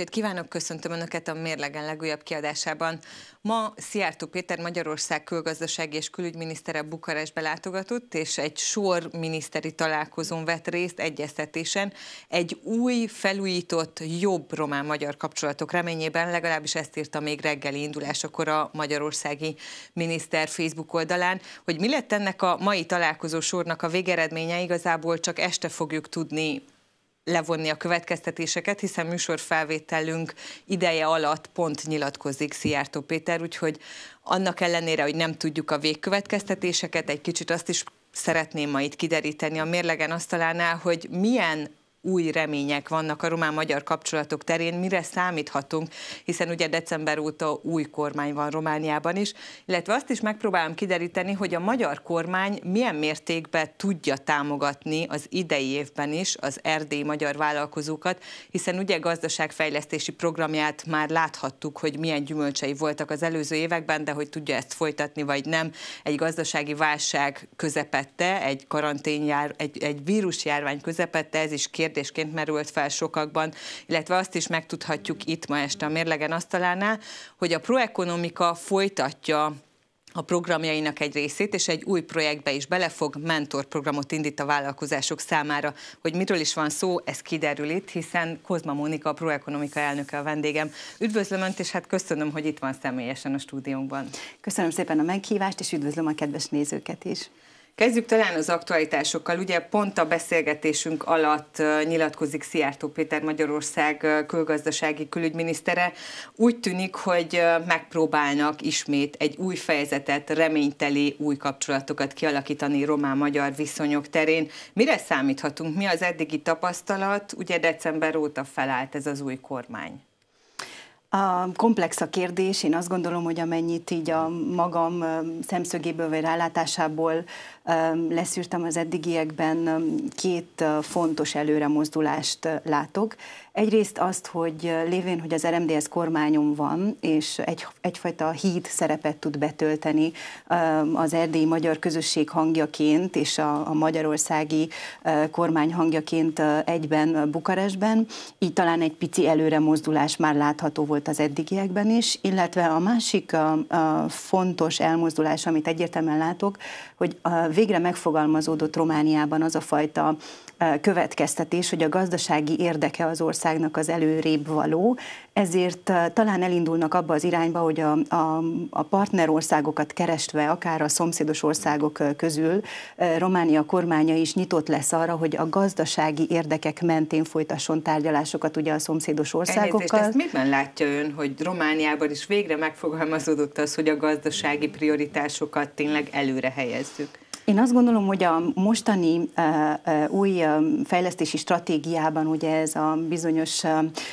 estét kívánok, köszöntöm Önöket a Mérlegen legújabb kiadásában. Ma Szijjártó Péter Magyarország külgazdasági és külügyminisztere Bukarestbe látogatott, és egy sor miniszteri találkozón vett részt egyeztetésen egy új, felújított, jobb román-magyar kapcsolatok reményében, legalábbis ezt írta még reggeli indulásakor a magyarországi miniszter Facebook oldalán, hogy mi lett ennek a mai találkozó sornak a végeredménye, igazából csak este fogjuk tudni levonni a következtetéseket, hiszen műsorfelvételünk ideje alatt pont nyilatkozik Szijjártó Péter, úgyhogy annak ellenére, hogy nem tudjuk a végkövetkeztetéseket, egy kicsit azt is szeretném ma itt kideríteni a mérlegen asztalánál, hogy milyen új remények vannak a román-magyar kapcsolatok terén, mire számíthatunk, hiszen ugye december óta új kormány van Romániában is, illetve azt is megpróbálom kideríteni, hogy a magyar kormány milyen mértékben tudja támogatni az idei évben is az erdélyi magyar vállalkozókat, hiszen ugye gazdaságfejlesztési programját már láthattuk, hogy milyen gyümölcsei voltak az előző években, de hogy tudja ezt folytatni vagy nem, egy gazdasági válság közepette, egy karanténjár, egy, egy vírusjárvány közepette, ez is kérdés, kérdésként merült fel sokakban, illetve azt is megtudhatjuk itt ma este a Mérlegen asztalánál, hogy a proekonomika folytatja a programjainak egy részét, és egy új projektbe is belefog, mentorprogramot indít a vállalkozások számára. Hogy miről is van szó, ez kiderül itt, hiszen Kozma Mónika, a Proekonomika elnöke a vendégem. Üdvözlöm Önt, és hát köszönöm, hogy itt van személyesen a stúdiónkban. Köszönöm szépen a meghívást, és üdvözlöm a kedves nézőket is. Kezdjük talán az aktualitásokkal. Ugye pont a beszélgetésünk alatt nyilatkozik Szijjártó Péter Magyarország külgazdasági külügyminisztere. Úgy tűnik, hogy megpróbálnak ismét egy új fejezetet, reményteli új kapcsolatokat kialakítani román-magyar viszonyok terén. Mire számíthatunk? Mi az eddigi tapasztalat? Ugye december óta felállt ez az új kormány. A komplex a kérdés, én azt gondolom, hogy amennyit így a magam szemszögéből vagy rálátásából leszűrtem az eddigiekben, két fontos előremozdulást látok. Egyrészt azt, hogy lévén, hogy az RMDS kormányom van, és egy, egyfajta híd szerepet tud betölteni az erdélyi magyar közösség hangjaként és a, a magyarországi kormány hangjaként egyben Bukarestben, így talán egy pici előre mozdulás már látható volt az eddigiekben is, illetve a másik a, a fontos elmozdulás, amit egyértelműen látok, hogy a végre megfogalmazódott Romániában az a fajta következtetés, hogy a gazdasági érdeke az országnak az előrébb való, ezért talán elindulnak abba az irányba, hogy a, a, a partnerországokat kerestve, akár a szomszédos országok közül, Románia kormánya is nyitott lesz arra, hogy a gazdasági érdekek mentén folytasson tárgyalásokat ugye a szomszédos országokkal. Elnézést, ezt miben látja ön, hogy Romániában is végre megfogalmazódott az, hogy a gazdasági prioritásokat tényleg előre helyezzük? Én azt gondolom, hogy a mostani új fejlesztési stratégiában ugye ez a bizonyos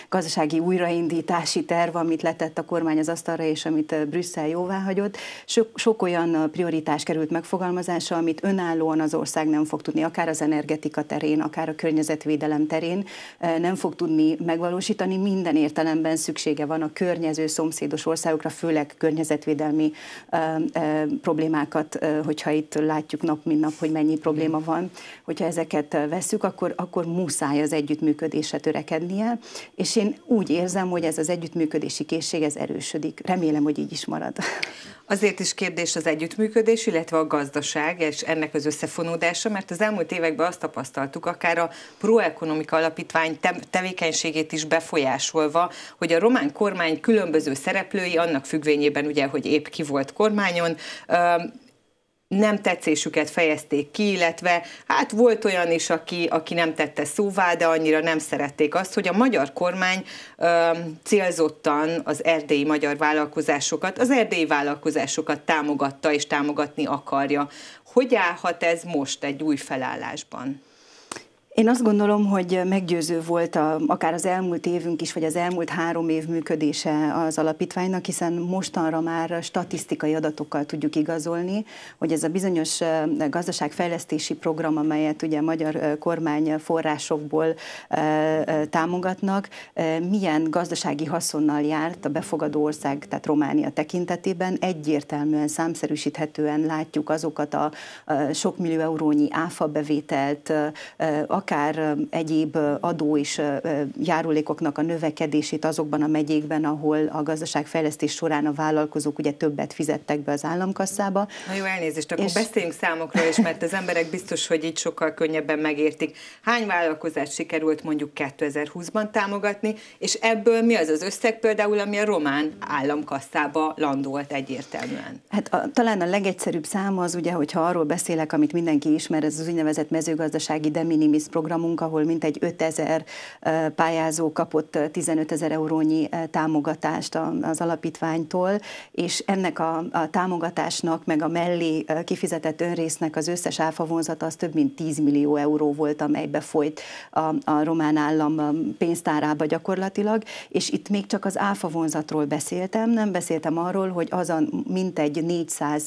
gazdasági újraindítási terv, amit letett a kormány az asztalra, és amit Brüsszel jóvá hagyott, sok, sok olyan prioritás került megfogalmazásra, amit önállóan az ország nem fog tudni, akár az energetika terén, akár a környezetvédelem terén nem fog tudni megvalósítani. Minden értelemben szüksége van a környező szomszédos országokra, főleg környezetvédelmi problémákat, hogyha itt látjuk nap, mint nap, hogy mennyi probléma van. Hogyha ezeket eh, veszük, akkor, akkor muszáj az együttműködésre törekednie, és én úgy érzem, hogy ez az együttműködési készség, ez erősödik. Remélem, hogy így is marad. Azért is kérdés az együttműködés, illetve a gazdaság és ennek az összefonódása, mert az elmúlt években azt tapasztaltuk, akár a Proekonomika Alapítvány tevékenységét is befolyásolva, hogy a román kormány különböző szereplői, annak függvényében ugye, hogy épp ki volt kormányon, nem tetszésüket fejezték ki, illetve hát volt olyan is, aki, aki nem tette szóvá, de annyira nem szerették azt, hogy a magyar kormány ö, célzottan az erdélyi magyar vállalkozásokat, az erdélyi vállalkozásokat támogatta és támogatni akarja. Hogy állhat ez most egy új felállásban? Én azt gondolom, hogy meggyőző volt a, akár az elmúlt évünk is, vagy az elmúlt három év működése az alapítványnak, hiszen mostanra már statisztikai adatokkal tudjuk igazolni, hogy ez a bizonyos gazdaságfejlesztési program, amelyet ugye a magyar kormány forrásokból támogatnak, milyen gazdasági haszonnal járt a befogadó ország, tehát Románia tekintetében. Egyértelműen, számszerűsíthetően látjuk azokat a sok millió eurónyi áfa bevételt, akár egyéb adó és járulékoknak a növekedését azokban a megyékben, ahol a gazdaságfejlesztés során a vállalkozók ugye többet fizettek be az államkasszába. Na jó, elnézést, akkor és... beszéljünk számokról is, mert az emberek biztos, hogy így sokkal könnyebben megértik. Hány vállalkozást sikerült mondjuk 2020-ban támogatni, és ebből mi az az összeg például, ami a román államkasszába landolt egyértelműen? Hát a, talán a legegyszerűbb szám az ugye, hogyha arról beszélek, amit mindenki ismer, ez az úgynevezett mezőgazdasági de minimis programunk, ahol mintegy 5000 pályázó kapott 15 ezer eurónyi támogatást az alapítványtól, és ennek a, a támogatásnak, meg a mellé kifizetett önrésznek az összes áfavonzata az több mint 10 millió euró volt, amelybe folyt a, a román állam pénztárába gyakorlatilag, és itt még csak az áfa vonzatról beszéltem, nem beszéltem arról, hogy az a mintegy 400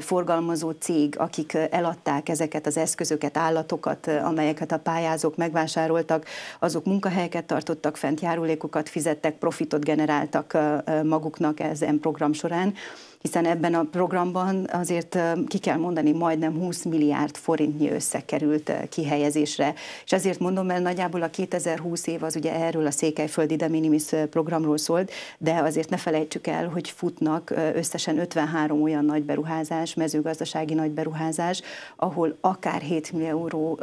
forgalmazó cég, akik eladták ezeket az eszközöket, állatokat, amelyek amelyeket hát a pályázók megvásároltak, azok munkahelyeket tartottak fent, járulékokat fizettek, profitot generáltak maguknak ezen program során hiszen ebben a programban azért ki kell mondani, majdnem 20 milliárd forintnyi összekerült kihelyezésre. És azért mondom, mert nagyjából a 2020 év az ugye erről a Székelyföldi de minimis programról szólt, de azért ne felejtsük el, hogy futnak összesen 53 olyan nagy beruházás, mezőgazdasági nagy beruházás, ahol akár 7 millió euró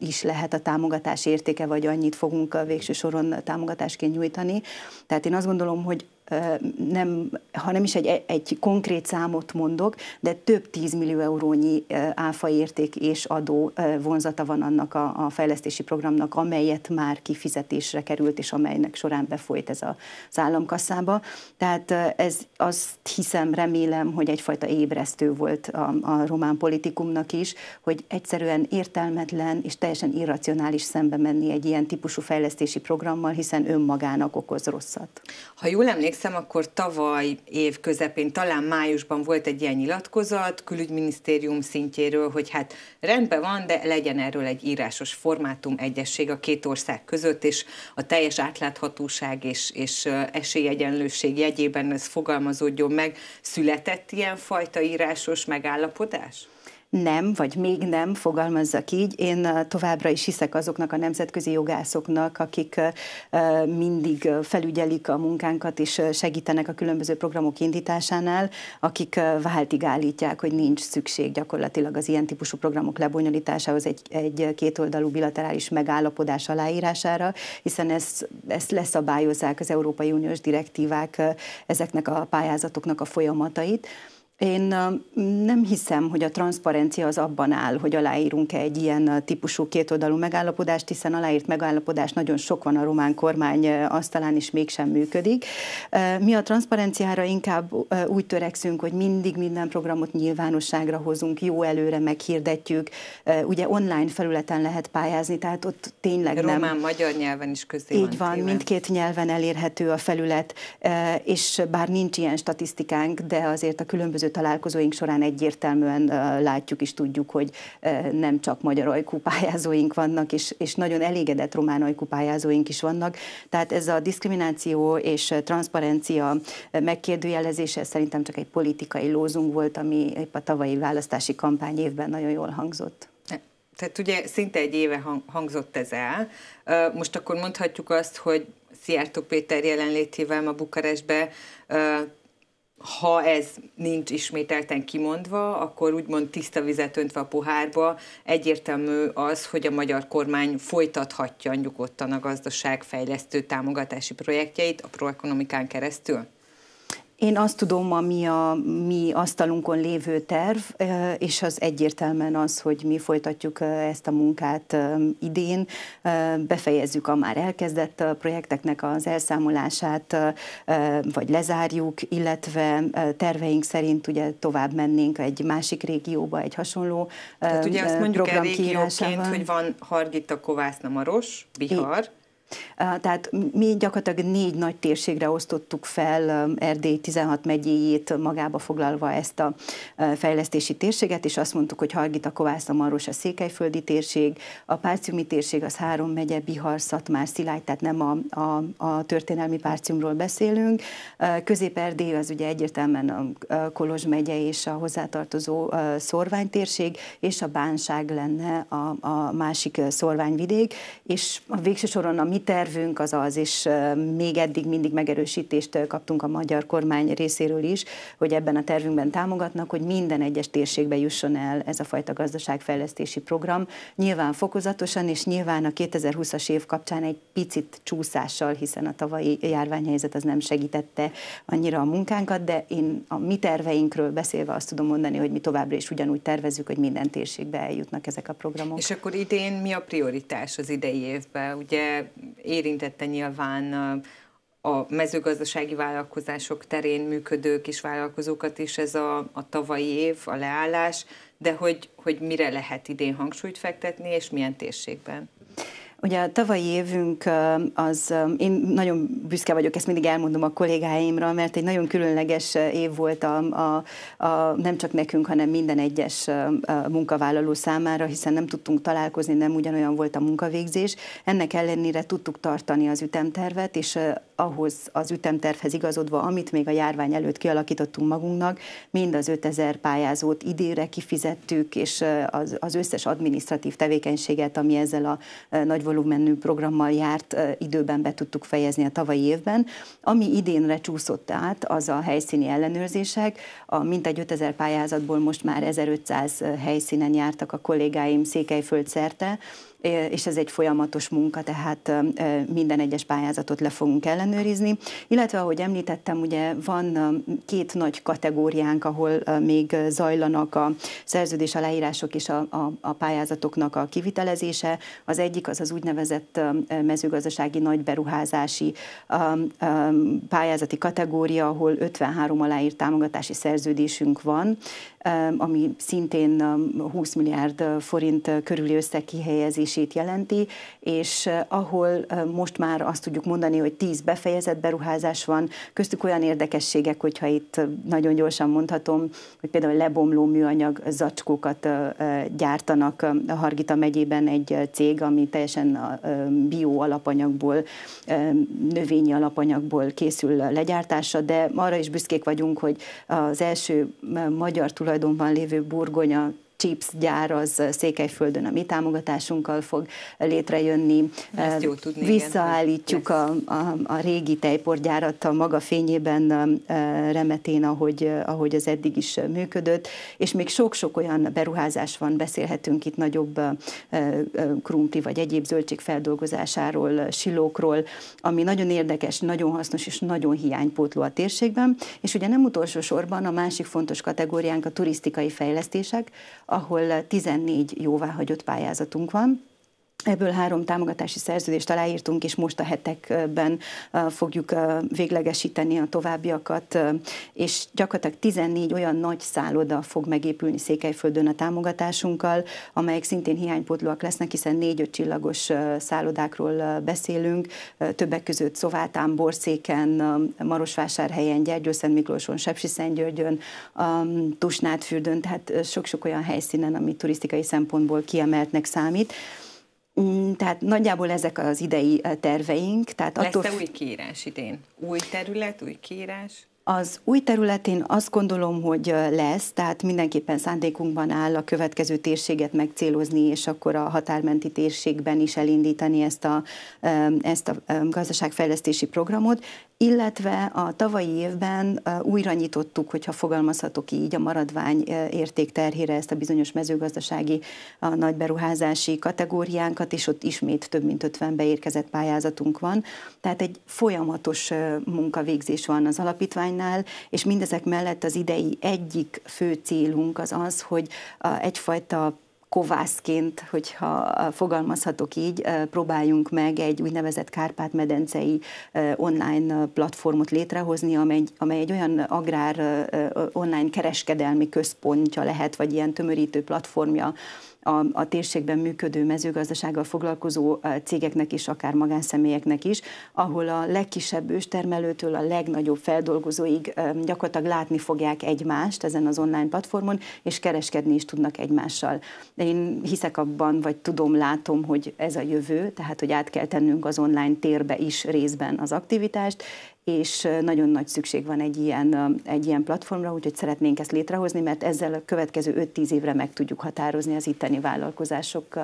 is lehet a támogatás értéke, vagy annyit fogunk a végső soron támogatásként nyújtani. Tehát én azt gondolom, hogy nem, ha nem is egy, egy konkrét számot mondok, de több tízmillió millió eurónyi áfaérték és adó vonzata van annak a, a fejlesztési programnak, amelyet már kifizetésre került, és amelynek során befolyt ez a, az államkasszába. Tehát ez azt hiszem, remélem, hogy egyfajta ébresztő volt a, a román politikumnak is, hogy egyszerűen értelmetlen és teljesen irracionális szembe menni egy ilyen típusú fejlesztési programmal, hiszen önmagának okoz rosszat. Ha jól emlékszem, emlékszem, akkor tavaly év közepén, talán májusban volt egy ilyen nyilatkozat külügyminisztérium szintjéről, hogy hát rendben van, de legyen erről egy írásos formátum egyesség a két ország között, és a teljes átláthatóság és, és esélyegyenlőség jegyében ez fogalmazódjon meg. Született ilyenfajta írásos megállapodás? nem, vagy még nem, fogalmazzak így. Én továbbra is hiszek azoknak a nemzetközi jogászoknak, akik mindig felügyelik a munkánkat és segítenek a különböző programok indításánál, akik váltig állítják, hogy nincs szükség gyakorlatilag az ilyen típusú programok lebonyolításához egy, egy kétoldalú bilaterális megállapodás aláírására, hiszen ezt, ezt leszabályozzák az Európai Uniós direktívák ezeknek a pályázatoknak a folyamatait. Én nem hiszem, hogy a transzparencia az abban áll, hogy aláírunk-e egy ilyen típusú kétoldalú megállapodást, hiszen aláírt megállapodás nagyon sok van a román kormány asztalán, is mégsem működik. Mi a transzparenciára inkább úgy törekszünk, hogy mindig minden programot nyilvánosságra hozunk, jó előre meghirdetjük. Ugye online felületen lehet pályázni, tehát ott tényleg nem... Román, magyar nyelven is közé Így van, mindkét nyelven elérhető a felület, és bár nincs ilyen statisztikánk, de azért a különböző különböző találkozóink során egyértelműen látjuk és tudjuk, hogy nem csak magyar ajkú pályázóink vannak, és, és nagyon elégedett román ajkú pályázóink is vannak. Tehát ez a diszkrimináció és transzparencia megkérdőjelezése szerintem csak egy politikai lózunk volt, ami épp a tavalyi választási kampány évben nagyon jól hangzott. E, tehát ugye szinte egy éve hangzott ez el. Most akkor mondhatjuk azt, hogy Szijjártó Péter jelenlétével ma Bukarestbe ha ez nincs ismételten kimondva, akkor úgymond tiszta vizet öntve a pohárba, egyértelmű az, hogy a magyar kormány folytathatja nyugodtan a gazdaságfejlesztő támogatási projektjeit a proekonomikán keresztül? Én azt tudom, ami a mi asztalunkon lévő terv, és az egyértelműen az, hogy mi folytatjuk ezt a munkát idén, befejezzük a már elkezdett projekteknek az elszámolását, vagy lezárjuk, illetve terveink szerint ugye tovább mennénk egy másik régióba, egy hasonló Tehát ugye azt mondjuk el régióként, hogy van Hargita, Kovászna, Maros, Bihar, é tehát mi gyakorlatilag négy nagy térségre osztottuk fel Erdély 16 megyéjét magába foglalva ezt a fejlesztési térséget, és azt mondtuk, hogy Hargita, Kovászna, Maros a székelyföldi térség, a Párciumi térség az három megye, Bihar, Szatmár, Szilágy, tehát nem a, a, a történelmi Párciumról beszélünk. Közép-Erdély az ugye egyértelműen a Kolozs megye és a hozzátartozó szorvány térség, és a Bánság lenne a, a másik szorványvidék, és a végső soron a mi mi tervünk az az, és még eddig mindig megerősítést kaptunk a magyar kormány részéről is, hogy ebben a tervünkben támogatnak, hogy minden egyes térségbe jusson el ez a fajta gazdaságfejlesztési program. Nyilván fokozatosan, és nyilván a 2020-as év kapcsán egy picit csúszással, hiszen a tavalyi járványhelyzet az nem segítette annyira a munkánkat, de én a mi terveinkről beszélve azt tudom mondani, hogy mi továbbra is ugyanúgy tervezzük, hogy minden térségbe eljutnak ezek a programok. És akkor idén mi a prioritás az idei évben? Ugye érintette nyilván a mezőgazdasági vállalkozások terén működő kis vállalkozókat is ez a, a tavalyi év, a leállás, de hogy, hogy mire lehet idén hangsúlyt fektetni, és milyen térségben? Ugye a tavalyi évünk az, én nagyon büszke vagyok, ezt mindig elmondom a kollégáimra, mert egy nagyon különleges év volt a, a, a, nem csak nekünk, hanem minden egyes munkavállaló számára, hiszen nem tudtunk találkozni, nem ugyanolyan volt a munkavégzés. Ennek ellenére tudtuk tartani az ütemtervet, és ahhoz az ütemtervhez igazodva, amit még a járvány előtt kialakítottunk magunknak, mind az 5000 pályázót idére kifizettük, és az, az összes administratív tevékenységet, ami ezzel a nagy volumenű programmal járt időben be tudtuk fejezni a tavalyi évben. Ami idénre csúszott át, az a helyszíni ellenőrzések. A mintegy 5000 pályázatból most már 1500 helyszínen jártak a kollégáim Székelyföld szerte, és ez egy folyamatos munka, tehát minden egyes pályázatot le fogunk ellenőrizni. Illetve, ahogy említettem, ugye van két nagy kategóriánk, ahol még zajlanak a szerződés aláírások és a, a, a pályázatoknak a kivitelezése. Az egyik az az úgynevezett mezőgazdasági nagyberuházási pályázati kategória, ahol 53 aláírt támogatási szerződésünk van, ami szintén 20 milliárd forint körüli összekihelyezés kiesését jelenti, és eh, ahol eh, most már azt tudjuk mondani, hogy 10 befejezett beruházás van, köztük olyan érdekességek, hogyha itt eh, nagyon gyorsan mondhatom, hogy például lebomló műanyag zacskókat gyártanak a Hargita megyében egy cég, ami teljesen a bio alapanyagból, növényi alapanyagból készül legyártása, de arra is büszkék vagyunk, hogy az első magyar tulajdonban lévő burgonya chips gyár az Székelyföldön a mi támogatásunkkal fog létrejönni. Ezt jó tudni, Visszaállítjuk igen. a, a, a régi tejporgyárat a maga fényében remetén, ahogy, ahogy az eddig is működött, és még sok-sok olyan beruházás van, beszélhetünk itt nagyobb krumpli vagy egyéb zöldség feldolgozásáról, silókról, ami nagyon érdekes, nagyon hasznos és nagyon hiánypótló a térségben, és ugye nem utolsó sorban a másik fontos kategóriánk a turisztikai fejlesztések, ahol 14 jóváhagyott pályázatunk van, Ebből három támogatási szerződést aláírtunk, és most a hetekben fogjuk véglegesíteni a továbbiakat, és gyakorlatilag 14 olyan nagy szálloda fog megépülni Székelyföldön a támogatásunkkal, amelyek szintén hiánypótlóak lesznek, hiszen négy-öt csillagos szállodákról beszélünk, többek között Szovátán, Borszéken, Marosvásárhelyen, Gyergyőszent Miklóson, Sepsiszentgyörgyön, Tusnádfürdön, tehát sok-sok olyan helyszínen, ami turisztikai szempontból kiemeltnek számít. Mm, tehát nagyjából ezek az idei terveink. Tehát attól... Lesz-e új kiírás idén? Új terület, új kiírás? Az új területén azt gondolom, hogy lesz, tehát mindenképpen szándékunkban áll a következő térséget megcélozni, és akkor a határmenti térségben is elindítani ezt a, ezt a gazdaságfejlesztési programot illetve a tavalyi évben újra nyitottuk, hogyha fogalmazhatok így, a maradvány érték terhére ezt a bizonyos mezőgazdasági a nagyberuházási kategóriánkat, és ott ismét több mint 50 beérkezett pályázatunk van. Tehát egy folyamatos munkavégzés van az alapítványnál, és mindezek mellett az idei egyik fő célunk az az, hogy egyfajta kovászként, hogyha eh, fogalmazhatok így, eh, próbáljunk meg egy úgynevezett Kárpát-medencei eh, online platformot létrehozni, amely, amely egy olyan agrár online kereskedelmi központja lehet, vagy ilyen tömörítő platformja a, a térségben működő mezőgazdasággal foglalkozó cégeknek is, akár magánszemélyeknek is, ahol a legkisebb őstermelőtől a legnagyobb feldolgozóig gyakorlatilag látni fogják egymást ezen az online platformon, és kereskedni is tudnak egymással. én hiszek abban, vagy tudom, látom, hogy ez a jövő, tehát hogy át kell tennünk az online térbe is részben az aktivitást, és nagyon nagy szükség van egy ilyen, egy ilyen platformra, úgyhogy szeretnénk ezt létrehozni, mert ezzel a következő 5-10 évre meg tudjuk határozni az itteni vállalkozások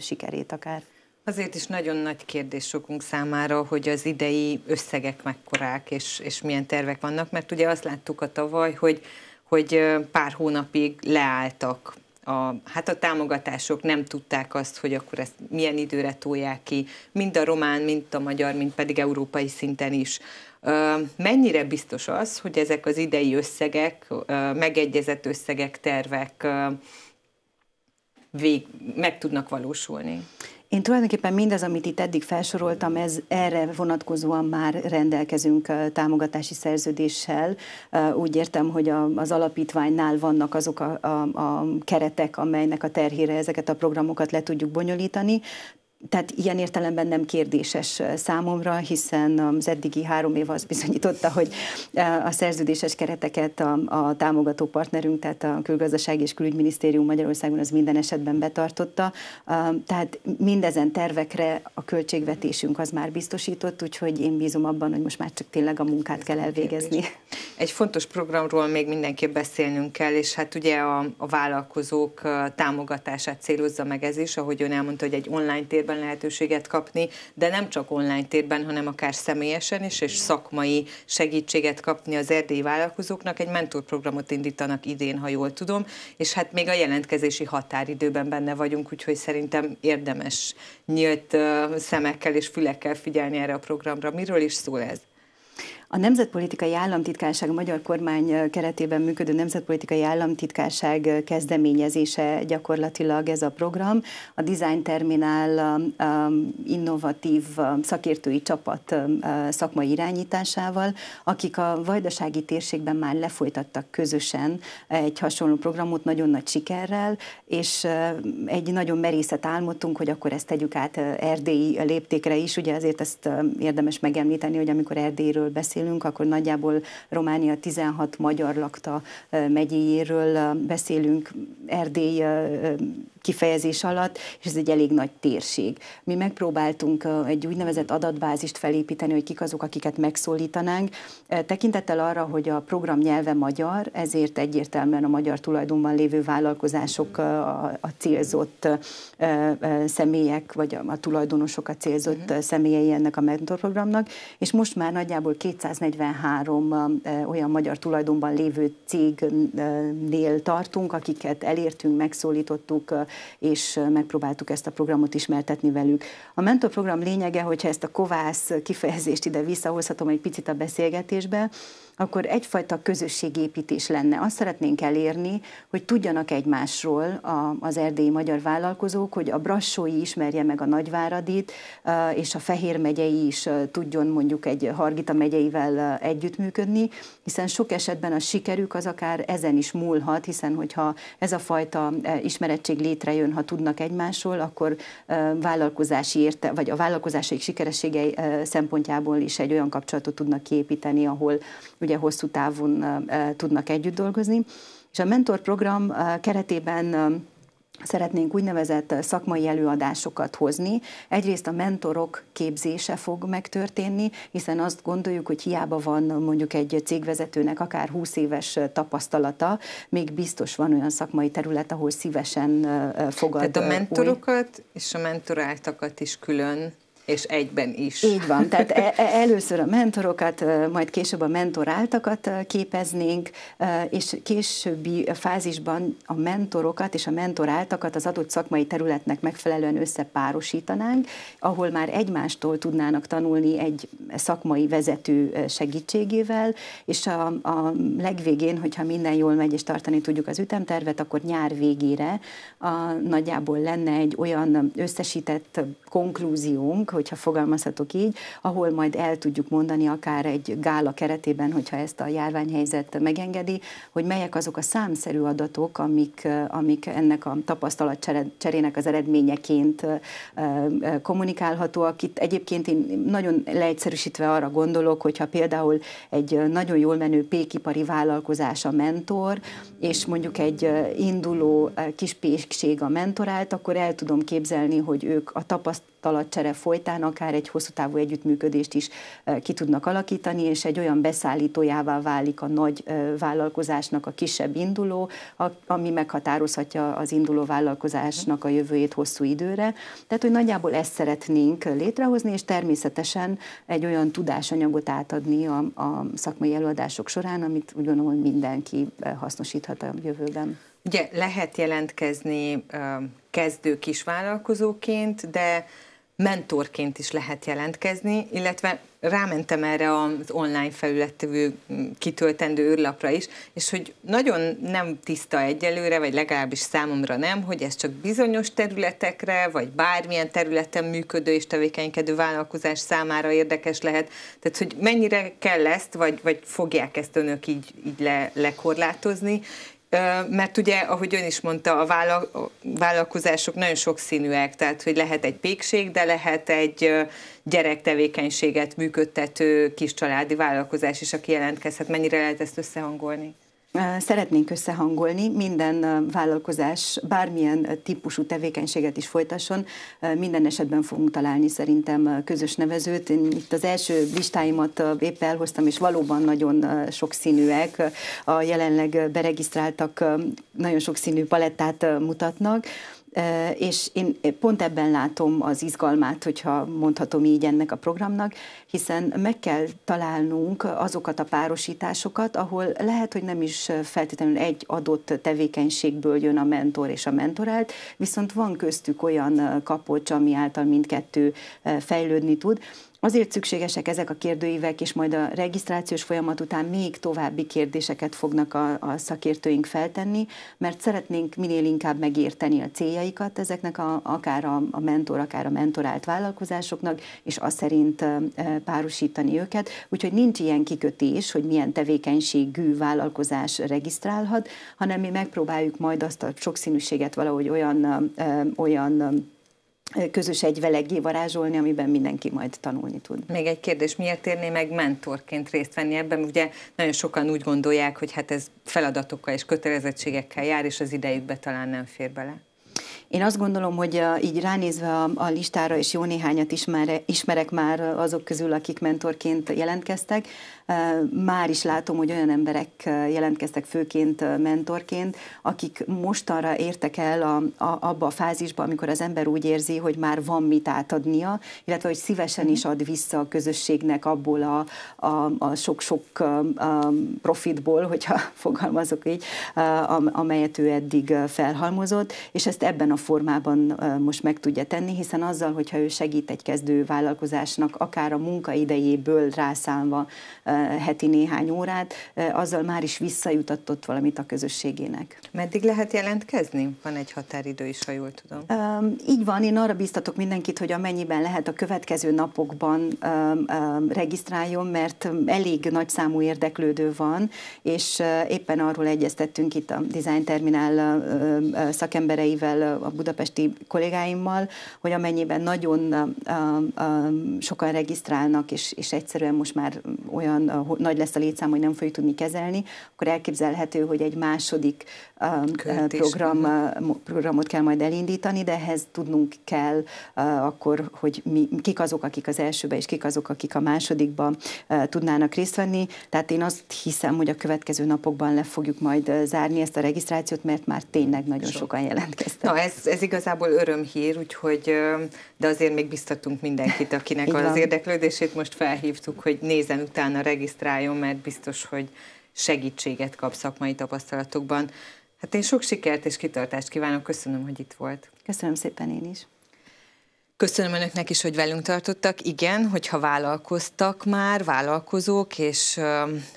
sikerét akár. Azért is nagyon nagy kérdés sokunk számára, hogy az idei összegek mekkorák, és, és milyen tervek vannak, mert ugye azt láttuk a tavaly, hogy, hogy pár hónapig leálltak a, hát a támogatások nem tudták azt, hogy akkor ezt milyen időre tolják ki, mind a román, mind a magyar, mind pedig európai szinten is. Mennyire biztos az, hogy ezek az idei összegek, megegyezett összegek, tervek vég, meg tudnak valósulni? Én tulajdonképpen mindaz, amit itt eddig felsoroltam, ez erre vonatkozóan már rendelkezünk támogatási szerződéssel. Úgy értem, hogy az alapítványnál vannak azok a, a, a keretek, amelynek a terhére ezeket a programokat le tudjuk bonyolítani tehát ilyen értelemben nem kérdéses számomra, hiszen az eddigi három év az bizonyította, hogy a szerződéses kereteket a, a támogató partnerünk, tehát a Külgazdaság és Külügyminisztérium Magyarországon az minden esetben betartotta. Tehát mindezen tervekre a költségvetésünk az már biztosított, úgyhogy én bízom abban, hogy most már csak tényleg a munkát kell elvégezni. Egy fontos programról még mindenképp beszélnünk kell, és hát ugye a, a vállalkozók támogatását célozza meg ez is, ahogy ön elmondta, hogy egy online térben térben lehetőséget kapni, de nem csak online térben, hanem akár személyesen is, és szakmai segítséget kapni az erdélyi vállalkozóknak. Egy mentorprogramot indítanak idén, ha jól tudom, és hát még a jelentkezési határidőben benne vagyunk, úgyhogy szerintem érdemes nyílt szemekkel és fülekkel figyelni erre a programra. Miről is szól ez? A Nemzetpolitikai Államtitkárság, a magyar kormány keretében működő Nemzetpolitikai Államtitkárság kezdeményezése gyakorlatilag ez a program. A Design Terminál innovatív szakértői csapat szakmai irányításával, akik a vajdasági térségben már lefolytattak közösen egy hasonló programot nagyon nagy sikerrel, és egy nagyon merészet álmodtunk, hogy akkor ezt tegyük át erdélyi léptékre is. Ugye azért ezt érdemes megemlíteni, hogy amikor Erdélyről beszél beszélünk, akkor nagyjából Románia 16 magyar lakta megyéjéről beszélünk Erdély kifejezés alatt, és ez egy elég nagy térség. Mi megpróbáltunk egy úgynevezett adatbázist felépíteni, hogy kik azok, akiket megszólítanánk. Tekintettel arra, hogy a program nyelve magyar, ezért egyértelműen a magyar tulajdonban lévő vállalkozások a, célzott személyek, vagy a, tulajdonosok a célzott uh-huh. személyei ennek a mentorprogramnak, és most már nagyjából 200 143 olyan magyar tulajdonban lévő cégnél tartunk, akiket elértünk, megszólítottuk, és megpróbáltuk ezt a programot ismertetni velük. A mentorprogram lényege, hogyha ezt a kovász kifejezést ide visszahozhatom egy picit a beszélgetésbe, akkor egyfajta közösségépítés lenne. Azt szeretnénk elérni, hogy tudjanak egymásról a, az erdélyi magyar vállalkozók, hogy a brassói ismerje meg a Nagyváradit, és a Fehér megyei is tudjon mondjuk egy Hargita megyeivel együttműködni, hiszen sok esetben a sikerük az akár ezen is múlhat, hiszen hogyha ez a fajta ismerettség létrejön, ha tudnak egymásról, akkor vállalkozási érte, vagy a vállalkozásaik sikerességei szempontjából is egy olyan kapcsolatot tudnak kiépíteni, ahol ugye ugye hosszú távon tudnak együtt dolgozni. És a mentorprogram keretében szeretnénk úgynevezett szakmai előadásokat hozni. Egyrészt a mentorok képzése fog megtörténni, hiszen azt gondoljuk, hogy hiába van mondjuk egy cégvezetőnek akár 20 éves tapasztalata, még biztos van olyan szakmai terület, ahol szívesen fogad. Tehát a mentorokat új... és a mentoráltakat is külön és egyben is. Így van, tehát e- e- először a mentorokat, majd később a mentoráltakat képeznénk, és későbbi fázisban a mentorokat és a mentoráltakat az adott szakmai területnek megfelelően összepárosítanánk, ahol már egymástól tudnának tanulni egy szakmai vezető segítségével, és a, a legvégén, hogyha minden jól megy és tartani tudjuk az ütemtervet, akkor nyár végére a, nagyjából lenne egy olyan összesített konklúziónk, hogyha fogalmazhatok így, ahol majd el tudjuk mondani akár egy gála keretében, hogyha ezt a járványhelyzet megengedi, hogy melyek azok a számszerű adatok, amik, amik ennek a tapasztalatcserének az eredményeként kommunikálhatóak. Itt egyébként én nagyon leegyszerűsítve arra gondolok, hogyha például egy nagyon jól menő pékipari vállalkozás a mentor, és mondjuk egy induló kis pékség a mentorált, akkor el tudom képzelni, hogy ők a tapaszt tapasztalatcsere folytán akár egy hosszú távú együttműködést is eh, ki tudnak alakítani, és egy olyan beszállítójává válik a nagy eh, vállalkozásnak a kisebb induló, ami meghatározhatja az induló vállalkozásnak a jövőjét hosszú időre. Tehát, hogy nagyjából ezt szeretnénk létrehozni, és természetesen egy olyan tudásanyagot átadni a, a szakmai előadások során, amit úgy gondolom, hogy mindenki eh, hasznosíthat a jövőben. Ugye lehet jelentkezni kezdő kisvállalkozóként, de mentorként is lehet jelentkezni, illetve rámentem erre az online felületű mm, kitöltendő űrlapra is, és hogy nagyon nem tiszta egyelőre, vagy legalábbis számomra nem, hogy ez csak bizonyos területekre, vagy bármilyen területen működő és tevékenykedő vállalkozás számára érdekes lehet. Tehát, hogy mennyire kell ezt, vagy, vagy fogják ezt önök így, így le, lekorlátozni, mert ugye, ahogy ön is mondta, a vállalkozások nagyon sokszínűek, tehát hogy lehet egy pékség, de lehet egy gyerektevékenységet működtető kis családi vállalkozás is, aki jelentkezhet. Mennyire lehet ezt összehangolni? Szeretnénk összehangolni, minden vállalkozás bármilyen típusú tevékenységet is folytasson, minden esetben fogunk találni szerintem közös nevezőt. Én itt az első listáimat épp elhoztam, és valóban nagyon sokszínűek, a jelenleg beregisztráltak nagyon sokszínű palettát mutatnak, és én pont ebben látom az izgalmát, hogyha mondhatom így ennek a programnak, hiszen meg kell találnunk azokat a párosításokat, ahol lehet, hogy nem is feltétlenül egy adott tevékenységből jön a mentor és a mentorált, viszont van köztük olyan kapocs, ami által mindkettő fejlődni tud, Azért szükségesek ezek a kérdőívek, és majd a regisztrációs folyamat után még további kérdéseket fognak a, a szakértőink feltenni, mert szeretnénk minél inkább megérteni a céljaikat ezeknek a, akár a, a mentor, akár a mentorált vállalkozásoknak, és azt szerint párosítani őket. Úgyhogy nincs ilyen kikötés, hogy milyen tevékenységű vállalkozás regisztrálhat, hanem mi megpróbáljuk majd azt a sokszínűséget valahogy olyan, olyan közös egy velegé varázsolni, amiben mindenki majd tanulni tud. Még egy kérdés, miért érné meg mentorként részt venni ebben? Ugye nagyon sokan úgy gondolják, hogy hát ez feladatokkal és kötelezettségekkel jár, és az idejükbe talán nem fér bele. Én azt gondolom, hogy uh, így ránézve a, listára, és jó néhányat ismerek már azok közül, akik mentorként jelentkeztek, már is látom, hogy olyan emberek jelentkeztek főként mentorként, akik mostanra értek el a, a, abba a fázisba, amikor az ember úgy érzi, hogy már van mit átadnia, illetve hogy szívesen is ad vissza a közösségnek abból a, a, a sok-sok profitból, hogyha fogalmazok így, amelyet ő eddig felhalmozott, és ezt ebben a formában most meg tudja tenni, hiszen azzal, hogyha ő segít egy kezdő vállalkozásnak, akár a munkaidejéből rászámva heti néhány órát, azzal már is visszajutatott valamit a közösségének. Meddig lehet jelentkezni? Van egy határidő is, ha jól tudom. Um, így van, én arra biztatok mindenkit, hogy amennyiben lehet a következő napokban um, um, regisztráljon, mert elég nagy számú érdeklődő van, és éppen arról egyeztettünk itt a Design Terminál szakembereivel, a budapesti kollégáimmal, hogy amennyiben nagyon sokan regisztrálnak, és, és egyszerűen most már olyan nagy lesz a létszám, hogy nem fogjuk tudni kezelni, akkor elképzelhető, hogy egy második um, program, mhm. uh, programot kell majd elindítani, de ehhez tudnunk kell uh, akkor, hogy mi, kik azok, akik az elsőbe, és kik azok, akik a másodikba uh, tudnának részt venni. Tehát én azt hiszem, hogy a következő napokban le fogjuk majd zárni ezt a regisztrációt, mert már tényleg mhm. nagyon Sok. sokan jelentkeztek. Na, ez, ez igazából örömhír, úgyhogy, de azért még biztatunk mindenkit, akinek az érdeklődését most felhívtuk, hogy nézzen utána regisztráljon, mert biztos, hogy segítséget kap szakmai tapasztalatokban. Hát én sok sikert és kitartást kívánok, köszönöm, hogy itt volt. Köszönöm szépen én is. Köszönöm önöknek is, hogy velünk tartottak. Igen, hogyha vállalkoztak már, vállalkozók, és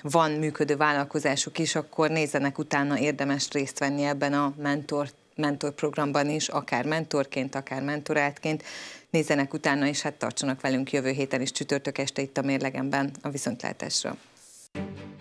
van működő vállalkozásuk is, akkor nézzenek utána, érdemes részt venni ebben a mentort mentorprogramban is, akár mentorként, akár mentorátként. Nézzenek utána, és hát tartsanak velünk jövő héten is csütörtök este itt a Mérlegemben a Viszontlátásra. thank you